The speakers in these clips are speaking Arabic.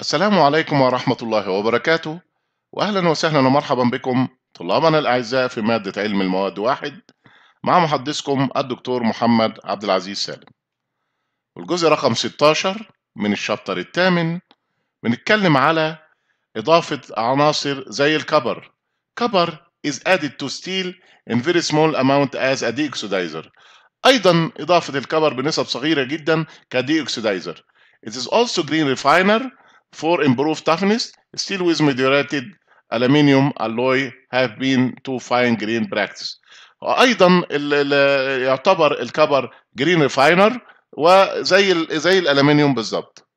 السلام عليكم ورحمة الله وبركاته وأهلا وسهلا ومرحبا بكم طلابنا الأعزاء في مادة علم المواد واحد مع محدثكم الدكتور محمد عبد العزيز سالم الجزء رقم 16 من الشابتر الثامن بنتكلم على إضافة عناصر زي الكبر كبر is added to steel in very small amount as a deoxidizer أيضا إضافة الكبر بنسب صغيرة جدا كديوكسيدايزر It is also green refiner for improved toughness, steel with moderated aluminium alloy have been to fine green practice. وايضا يعتبر الكبر جرين ريفاينر وزي زي الالمنيوم بالظبط.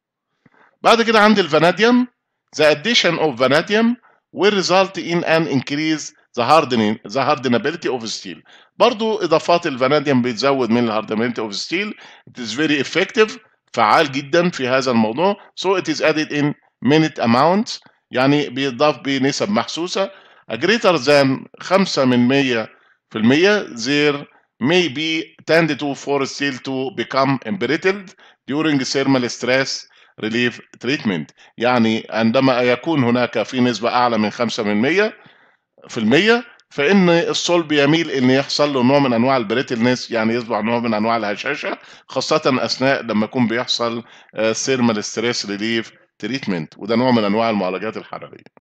بعد كده عندي الفاناديوم the addition of vanadium will result in an increase the hardening the hardenability of steel برضه اضافات الفاناديوم بتزود من الهاردنابيلتي اوف ستيل it is very effective فعال جدا في هذا الموضوع so it is added in minute amount يعني بيضاف بنسب محسوسة a greater than 5 من 100 في المية there may be tend to for steel to become embrittled during thermal stress relief treatment يعني عندما يكون هناك في نسبة أعلى من 5 من 100 في المية فان الصلب يميل ان يحصل له نوع من انواع البريتلنس يعني يصبح نوع من انواع الهشاشه خاصه اثناء لما يكون بيحصل ثيرمال آه، ستريس ريليف تريتمنت وده نوع من انواع المعالجات الحراريه